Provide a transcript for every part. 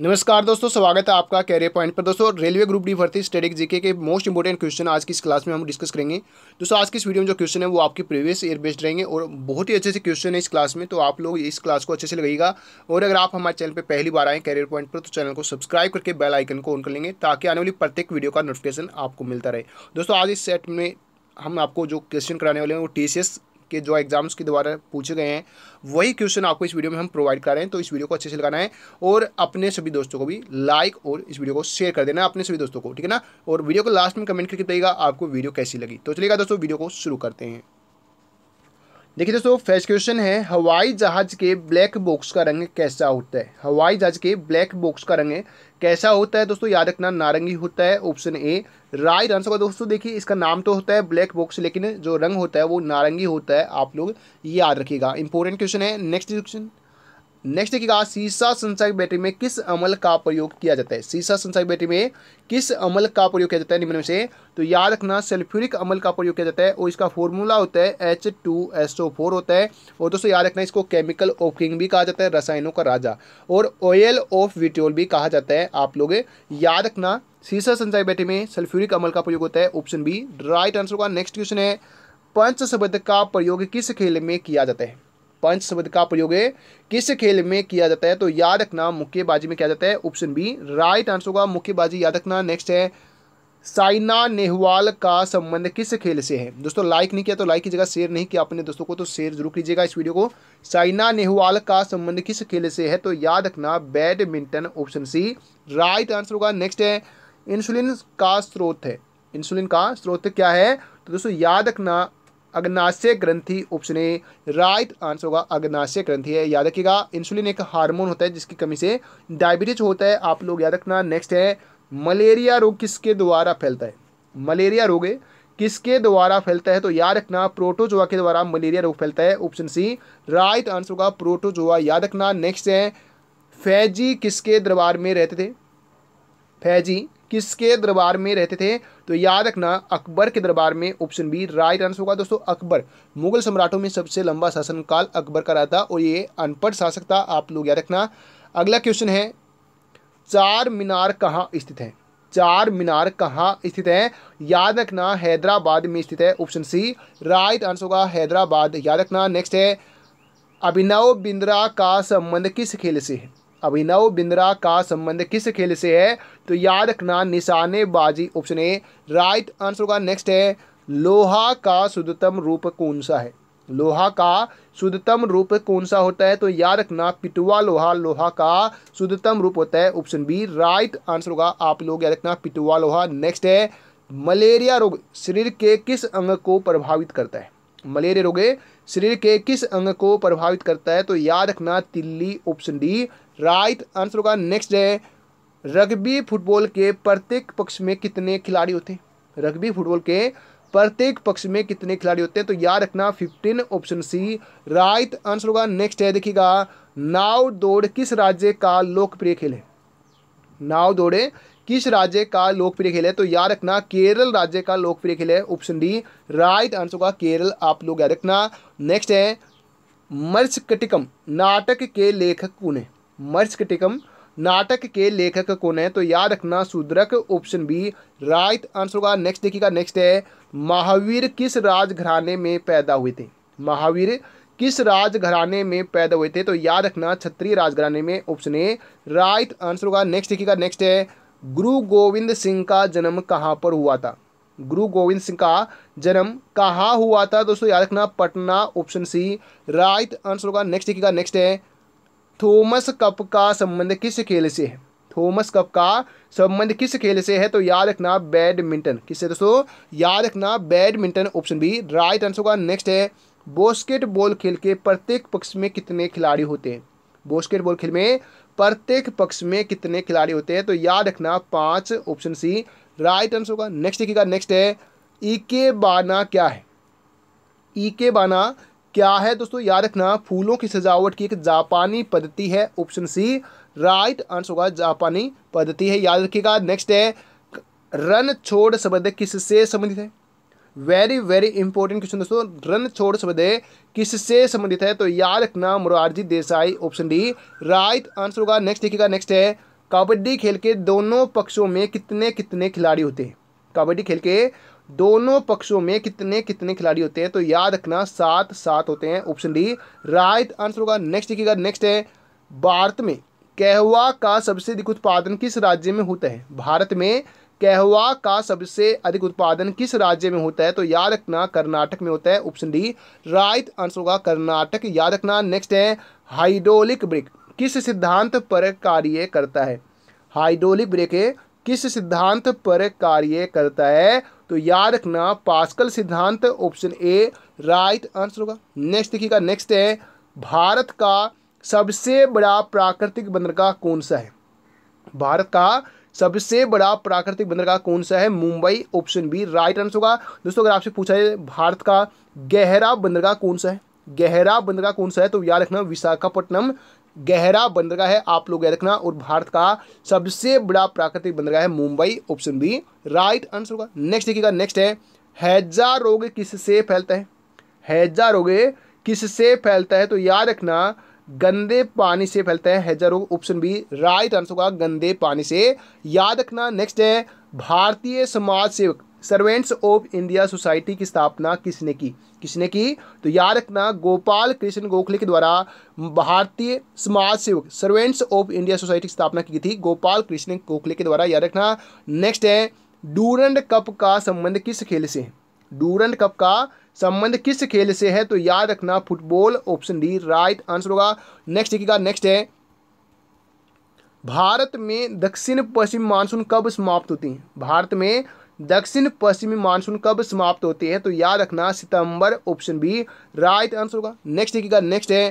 नमस्कार दोस्तों स्वागत है आपका कैरियर पॉइंट पर दोस्तों रेलवे ग्रुप डी भर्ती स्टेटिक जीके के मोस्ट इंपॉर्टेंट क्वेश्चन आज की इस क्लास में हम डिस्कस करेंगे दोस्तों आज की इस वीडियो में जो क्वेश्चन है वो आपके प्रीवियस ईयर बेस्ड रहेंगे और बहुत ही अच्छे से क्वेश्चन है इस क्लास में तो आप लोग इस क्लास को अच्छे से लगेगा और अगर आप हमारे चैनल पर पहली बार आएँ कैरियर पॉइंट पर तो चैनल को सब्सक्राइब करके बेल आइकन को ऑन कर लेंगे ताकि आने वाली प्रत्येक वीडियो का नोटिफिकेशन आपको मिलता रहे दोस्तों आज इस सेट में हम आपको जो क्वेश्चन कराने वाले हैं वो टी के जो एग्जाम्स के द्वारा पूछे गए हैं वही क्वेश्चन आपको इस वीडियो में हम प्रोवाइड कर रहे हैं तो इस वीडियो को अच्छे से लगाना है और अपने सभी दोस्तों को भी लाइक और इस वीडियो को शेयर कर देना अपने सभी दोस्तों को ठीक है ना और वीडियो को लास्ट में कमेंट करके बताइएगा आपको वीडियो कैसी लगी तो चलिएगा दोस्तों वीडियो को शुरू करते हैं देखिए दोस्तों फर्स्ट क्वेश्चन है हवाई जहाज के ब्लैक बॉक्स का रंग कैसा होता है हवाई जहाज के ब्लैक बॉक्स का रंग कैसा होता है दोस्तों याद रखना नारंगी होता है ऑप्शन ए राइट आंसर का दोस्तों देखिए इसका नाम तो होता है ब्लैक बॉक्स लेकिन जो रंग होता है वो नारंगी होता है आप लोग याद रखिएगा इंपॉर्टेंट क्वेश्चन है नेक्स्ट क्वेश्चन नेक्स्ट देखिएगा सीसा संचायक बैटरी में किस अमल का प्रयोग किया जाता है सीसा संचायक बैटरी में किस अमल का प्रयोग किया जाता है निम्न में से तो याद रखना सल्फ्यूरिक अमल का प्रयोग किया जाता है और इसका फॉर्मूला होता है H two S O four होता है और दोस्तों याद रखना इसको केमिकल ऑफ किंग भी कहा जाता है रसायनों का राजा और ऑयल ऑफ विटोल भी कहा जाता है आप लोग याद रखना सीसा संचायक बैटरी में सल्फ्यूरिक अमल का प्रयोग होता है ऑप्शन बी राइट आंसर का नेक्स्ट क्वेश्चन है पंच शब्द का प्रयोग किस खेल में किया जाता है पंच शब्द का प्रयोग किस खेल में किया जाता है तो याद रखना मुक्केबाजी में किया जाता है ऑप्शन बी राइट आंसर होगा मुक्केबाजी याद रखना नेक्स्ट है साइना नेहवाल का संबंध किस खेल से है दोस्तों लाइक नहीं किया तो लाइक की जगह शेयर नहीं किया अपने दोस्तों को तो शेयर जरूर कीजिएगा इस वीडियो को साइना नेहवाल का संबंध किस खेल से है तो याद रखना badminton option C right answer होगा नेक्स्ट है इंसुलिन का स्रोत है इंसुलिन का स्रोत क्या है तो दोस्तों याद रखना अग्नाशय ग्रंथि उपसने राइट आंसर होगा अग्नाशय ग्रंथि है याद रखिएगा इंसुलिन एक हार्मोन होता है जिसकी कमी से डायबिटीज होता है आप लोग याद रखना नेक्स्ट है मलेरिया रोग किसके द्वारा फैलता है मलेरिया रोग किसके द्वारा फैलता है तो याद रखना प्रोटोजोआ के द्वारा मलेरिया रोग फैलता है ऑप्शन सी राइट आंसर होगा प्रोटोजोआ याद रखना नेक्स्ट है फैजी किसके दरबार में रहते थे फैजी किसके दरबार में रहते थे तो याद रखना अकबर के दरबार में ऑप्शन बी राइट आंसर होगा दोस्तों अकबर मुगल सम्राटों में सबसे लंबा शासनकाल अकबर का रहा था और ये अनपढ़ शासक था आप लोग याद रखना अगला क्वेश्चन है चार मीनार कहाँ स्थित है चार मीनार कहाँ स्थित है याद रखना हैदराबाद में स्थित है ऑप्शन सी राइट आंसर होगा हैदराबाद याद रखना नेक्स्ट है अभिनव बिंद्रा का संबंध किस खेल से है अभिनव बिंद्रा का संबंध किस खेल से है तो याद रखना निशानेबाजी ऑप्शन ए राइट आंसर होगा नेक्स्ट है लोहा का शुद्धतम रूप कौन सा है लोहा का शुद्धतम रूप कौन सा होता है तो याद रखना पिटुआ लोहा लोहा का शुद्धतम रूप होता है ऑप्शन बी राइट आंसर होगा आप लोग याद रखना पिटुआ लोहा नेक्स्ट है मलेरिया रोग शरीर के किस अंग को प्रभावित करता है मलेरिया रोग शरीर के किस अंग को प्रभावित करता है तो याद रखना तिल्ली ऑप्शन डी राइट आंसर होगा नेक्स्ट है रग्बी फुटबॉल के प्रत्येक पक्ष में कितने खिलाड़ी होते हैं रग्बी फुटबॉल के प्रत्येक पक्ष में कितने खिलाड़ी होते हैं तो याद रखना fifteen option C right answer होगा नेक्स्ट है देखिएगा नाव दौड़ किस राज्य का लोकप्रिय खेल है नाव दौड़े किस राज्य का लोकप्रिय खेल है तो याद रखना केरल राज्य का लोकप्रिय खेल है ऑप्शन डी राइट आंसर होगा केरल आप लोग याद रखना नेक्स्ट है मर्चकटिकम नाटक के लेखक कौन है मर्चकटिकम नाटक के लेखक कौन है तो याद रखना Shudraka option B right answer होगा नेक्स्ट देखिएगा नेक्स्ट है महावीर किस राजघराने में पैदा हुए थे महावीर किस राजघराने में पैदा हुए थे तो याद रखना छत्रीय राजघराने में ऑप्शन ए राइट आंसर होगा नेक्स्ट देखिएगा नेक्स्ट है गुरु गोविंद सिंह का जन्म कहाँ पर हुआ था गुरु गोविंद सिंह का जन्म कहाँ हुआ था दोस्तों याद रखना Patna option C right answer होगा नेक्स्ट देखिएगा नेक्स्ट है थोमस कप का संबंध किस खेल से है थॉमस कप का संबंध किस खेल से है तो याद रखना बैडमिंटन किससे दोस्तों याद रखना badminton option B right answer होगा नेक्स्ट है बॉस्केटबॉल खेल के प्रत्येक पक्ष में कितने खिलाड़ी होते हैं बॉस्केटबॉल खेल में प्रत्येक पक्ष में कितने खिलाड़ी होते हैं तो याद रखना पांच ऑप्शन सी राइट आंसर होगा नेक्स्ट देखिएगा नेक्स्ट है ईके e बाना क्या है ईके e बाना क्या है दोस्तों याद रखना फूलों की सजावट की एक जापानी पद्धति है ऑप्शन सी राइट आंसर होगा जापानी पद्धति है याद रखिएगा नेक्स्ट है रन छोड़ संबंध किससे संबंधित है वेरी वेरी इंपॉर्टेंट क्वेश्चन दोस्तों रन छोड़ शब्द किससे संबंधित है तो याद रखना Morarji Desai option D right answer होगा नेक्स्ट देखिएगा नेक्स्ट है कबड्डी खेल के दोनों पक्षों में कितने कितने खिलाड़ी होते हैं कबड्डी खेल के दोनों पक्षों में कितने कितने खिलाड़ी होते हैं तो याद रखना सात सात होते हैं ऑप्शन डी राइट आंसर होगा नेक्स्ट देखिएगा नेक्स्ट है भारत में कहवा का सबसे अधिक उत्पादन किस राज्य में होता है भारत में कहवा का सबसे अधिक उत्पादन किस राज्य में होता है तो याद रखना कर्नाटक में होता है ऑप्शन डी राइट आंसर होगा कर्नाटक याद रखना नेक्स्ट है हाइड्रोलिक ब्रेक किस सिद्धांत पर कार्य करता है हाइड्रोलिक ब्रेक किस सिद्धांत पर कार्य करता है तो याद रखना पास्कल सिद्धांत ऑप्शन ए राइट आंसर होगा नेक्स्ट देखिएगा नेक्स्ट है भारत का सबसे बड़ा प्राकृतिक बंदरगाह कौन सा है भारत का सबसे बड़ा प्राकृतिक बंदरगाह कौन सा है Mumbai option B right answer होगा दोस्तों अगर आपसे पूछा जाए भारत का गहरा बंदरगाह कौन सा है गहरा बंदरगाह कौन सा है तो याद रखना विशाखापट्टनम गहरा बंदरगाह है आप लोग याद रखना और भारत का सबसे बड़ा प्राकृतिक बंदरगाह है Mumbai option B right answer होगा नेक्स्ट देखिएगा नेक्स्ट है हैजा रोग किससे फैलता है हैजा रोग किससे फैलता है तो याद रखना गंदे पानी से फैलता है हैजर रोग ऑप्शन बी राइट आंसर होगा गंदे पानी से याद रखना नेक्स्ट है भारतीय समाज सेवक सर्वेंट्स ऑफ इंडिया सोसाइटी की स्थापना किसने की किसने की तो याद रखना गोपाल कृष्ण गोखले के द्वारा भारतीय समाज सेवक सर्वेंट्स ऑफ इंडिया सोसाइटी की स्थापना की थी गोपाल कृष्ण गोखले के द्वारा याद रखना नेक्स्ट है डूरंड कप का संबंध किस खेल से है डूरंड कप का संबंध किस खेल से है तो याद रखना football option D right answer होगा नेक्स्ट देखिएगा नेक्स्ट है भारत में दक्षिण पश्चिम मानसून कब समाप्त होती है भारत में दक्षिण पश्चिमी मानसून कब समाप्त होते हैं तो याद रखना सितंबर ऑप्शन बी राइट आंसर होगा नेक्स्ट देखिएगा नेक्स्ट है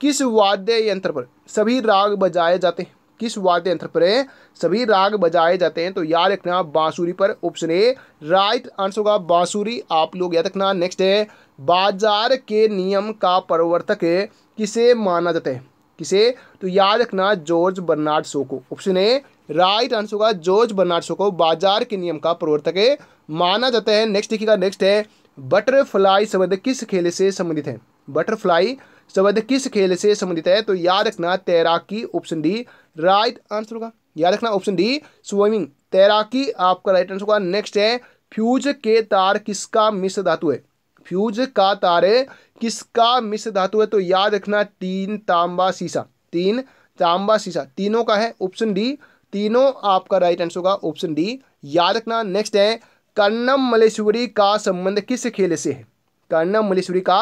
किस वाद्य यंत्र पर सभी राग बजाए जाते हैं किस वाद्य यंत्र पर सभी राग बजाए जाते हैं तो याद रखना बांसुरी पर ऑप्शन ए राइट आंसर होगा बांसुरी आप लोग याद रखना नेक्स्ट है बाजार के नियम का प्रवर्तक किसे माना जाता है किसे तो याद रखना जॉर्ज बर्नार्ड शो को ऑप्शन ए राइट आंसर होगा जॉर्ज बर्नार्ड शो को बाजार के नियम का प्रवर्तक माना जाता है नेक्स्ट देखिएगा नेक्स्ट है बटरफ्लाई संबंध किस खेल से संबंधित है बटरफ्लाई शब्द किस खेल से संबंधित है तो याद रखना तैराकी ऑप्शन डी राइट आंसर होगा याद रखना ऑप्शन डी स्विमिंग तैराकी आपका राइट आंसर होगा नेक्स्ट है फ्यूज के तार किसका मिश्र धातु है फ्यूज का तार किसका मिश्र धातु है तो याद रखना तीन तांबा सीसा तीन तांबा सीसा तीनों का है ऑप्शन डी तीनों आपका राइट आंसर होगा ऑप्शन डी याद रखना नेक्स्ट है कर्णम मलेश्वरी का संबंध किस खेल से है कर्णम मलेश्वरी का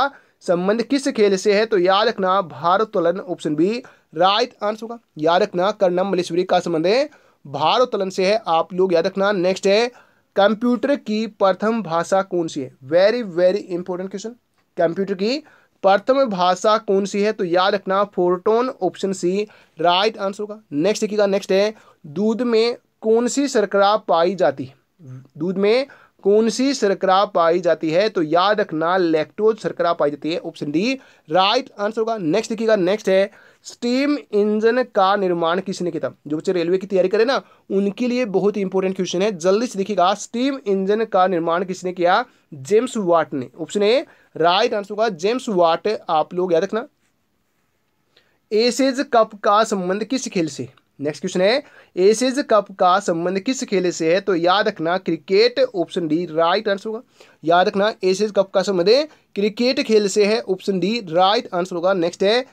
संबंध किस खेल से है तो याद रखना भारोत्तोलन ऑप्शन बी राइट आंसर होगा याद रखना कर्णम मलेश्वरी का संबंध है भारोत्तोलन से है आप लोग याद रखना नेक्स्ट है कंप्यूटर की प्रथम भाषा कौन सी है very very important question computer की प्रथम भाषा कौन सी है तो याद रखना Fortran option C right answer होगा नेक्स्ट देखिएगा नेक्स्ट है दूध में कौन सी शर्करा पाई जाती है दूध में कौन सी शर्करा पाई जाती है तो याद रखना लेक्टोज शर्करा पाई जाती है ऑप्शन डी राइट आंसर होगा नेक्स्ट देखिएगा नेक्स्ट है स्टीम इंजन का निर्माण किसने किया था जो बच्चे रेलवे की तैयारी करें ना उनके लिए बहुत ही इंपॉर्टेंट क्वेश्चन है जल्दी से देखिएगा स्टीम इंजन का निर्माण किसने किया जेम्स वाट ने ऑप्शन ए राइट आंसर होगा जेम्स वाट आप लोग याद रखना एसेज कप का संबंध किस खेल से नेक्स्ट क्वेश्चन है एशियज कप का संबंध किस खेल से है तो याद रखना cricket option D right answer होगा याद रखना एशियज कप का संबंध क्रिकेट खेल से है ऑप्शन डी राइट आंसर होगा नेक्स्ट है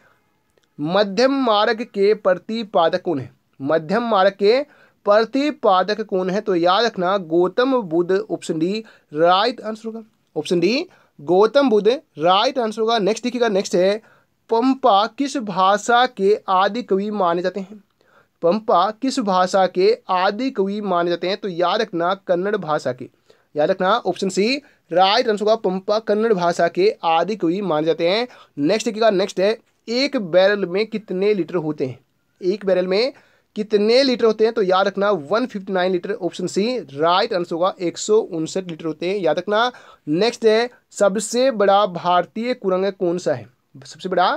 मध्यम मार्ग के प्रतिपादक कौन है मध्यम मार्ग के प्रतिपादक कौन है तो याद रखना Gautam Buddha option D right answer होगा option D Gautam Buddha right answer होगा नेक्स्ट देखिएगा नेक्स्ट है पंपा किस भाषा के आदि कवि माने जाते हैं पंपा किस भाषा के आदि कवि माने जाते हैं तो याद रखना कन्नड़ भाषा के याद रखना ऑप्शन सी राइट आंसर होगा पंपा कन्नड़ भाषा के आदि कवि माने जाते हैं नेक्स्ट देखिएगा नेक्स्ट है एक बैरल में कितने लीटर होते हैं एक बैरल में कितने लीटर होते हैं तो याद रखना 159 litre option C right answer होगा एक लीटर होते हैं याद रखना नेक्स्ट है सबसे बड़ा भारतीय कुरंग कौन सा है सबसे बड़ा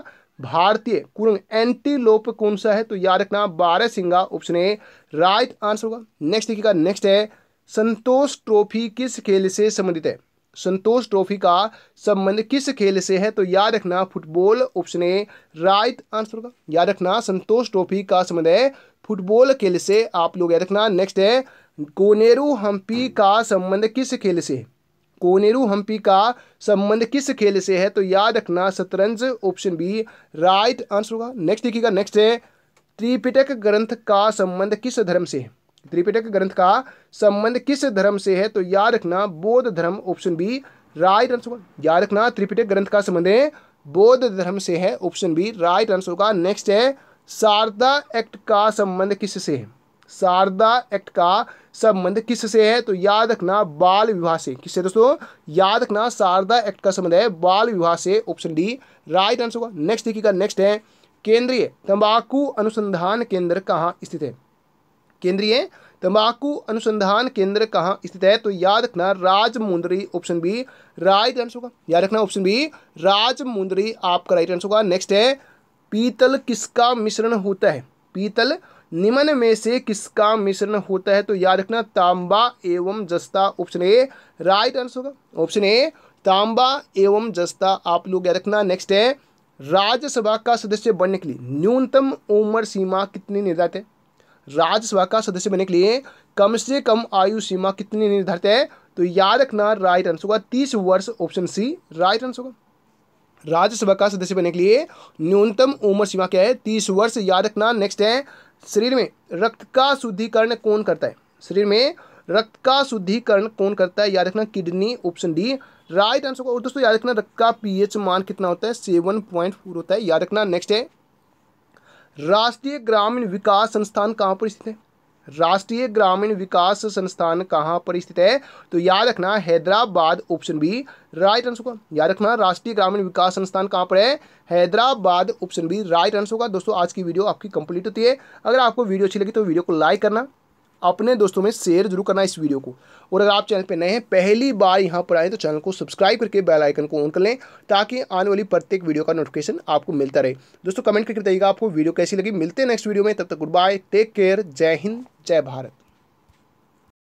भारतीय कुरंग एंटीलोप कौन सा है तो याद रखना बारह सिंगा ऑप्शन ए राइट आंसर होगा नेक्स्ट देखिएगा नेक्स्ट है संतोष ट्रॉफी किस खेल से संबंधित है संतोष ट्रॉफी का संबंध किस खेल से है तो याद रखना football option A right answer होगा याद रखना संतोष ट्रॉफी का संबंध है फुटबॉल खेल से आप लोग याद रखना नेक्स्ट है कोनेरू हम्पी का संबंध किस खेल से है कोनेरू हम्पी का संबंध किस खेल से है तो याद रखना शतरंज ऑप्शन बी राइट आंसर होगा नेक्स्ट देखिएगा नेक्स्ट है त्रिपिटक ग्रंथ का संबंध किस धर्म से है त्रिपिटक ग्रंथ का संबंध किस धर्म से है तो याद रखना बौद्ध धर्म ऑप्शन बी राइट आंसर होगा याद रखना त्रिपिटक ग्रंथ का संबंध है बौद्ध धर्म से है ऑप्शन बी राइट आंसर होगा नेक्स्ट है शारदा एक्ट का संबंध किससे है शारदा एक्ट का संबंध किससे है तो याद रखना बाल विवाह से किससे दोस्तों याद रखना शारदा एक्ट का संबंध है बाल विवाह से ऑप्शन डी राइट आंसर होगा नेक्स्ट देखिएगा नेक्स्ट है केंद्रीय तंबाकू अनुसंधान केंद्र कहाँ स्थित है केंद्रीय तंबाकू अनुसंधान केंद्र कहाँ स्थित है तो याद रखना Rajahmundry option B right answer होगा याद रखना ऑप्शन बी राजमुंदरी आपका राइट आंसर होगा नेक्स्ट है पीतल किसका मिश्रण होता है पीतल निम्न में से किसका मिश्रण होता है तो याद रखना तांबा एवं जस्ता ऑप्शन ए राइट आंसर होगा ऑप्शन ए तांबा एवं जस्ता आप लोग याद रखना नेक्स्ट है राज्यसभा का सदस्य बनने के लिए न्यूनतम उम्र सीमा कितनी निर्धारित है राज्यसभा का सदस्य बनने के लिए कम से कम आयु सीमा कितनी निर्धारित है तो याद रखना राइट आंसर होगा तीस वर्ष ऑप्शन सी राइट आंसर होगा राज्यसभा का सदस्य बनने के लिए न्यूनतम उम्र सीमा क्या है तीस वर्ष याद रखना नेक्स्ट है शरीर में रक्त का शुद्धिकरण कौन करता है शरीर में रक्त का शुद्धिकरण कौन करता है याद रखना kidney option D right answer और दोस्तों याद रखना रक्त का पीएच मान कितना होता है सेवन पॉइंट फोर होता है याद रखना नेक्स्ट है राष्ट्रीय ग्रामीण विकास संस्थान कहाँ पर स्थित है राष्ट्रीय ग्रामीण विकास संस्थान कहाँ पर स्थित है तो याद रखना Hyderabad option B right answer होगा याद रखना राष्ट्रीय ग्रामीण विकास संस्थान कहाँ पर है Hyderabad option B right answer होगा दोस्तों आज की वीडियो आपकी कंप्लीट होती है अगर आपको वीडियो अच्छी लगी तो वीडियो को लाइक करना अपने दोस्तों में शेयर जरूर करना इस वीडियो को और अगर आप चैनल पर नए हैं पहली बार यहाँ पर आए तो चैनल को सब्सक्राइब करके बेल आइकन को ऑन कर लें ताकि आने वाली प्रत्येक वीडियो का नोटिफिकेशन आपको मिलता रहे दोस्तों कमेंट करके बताइएगा आपको वीडियो कैसी लगी मिलते हैं नेक्स्ट वीडियो में तब तक गुड बाय टेक केयर जय हिंद जय भारत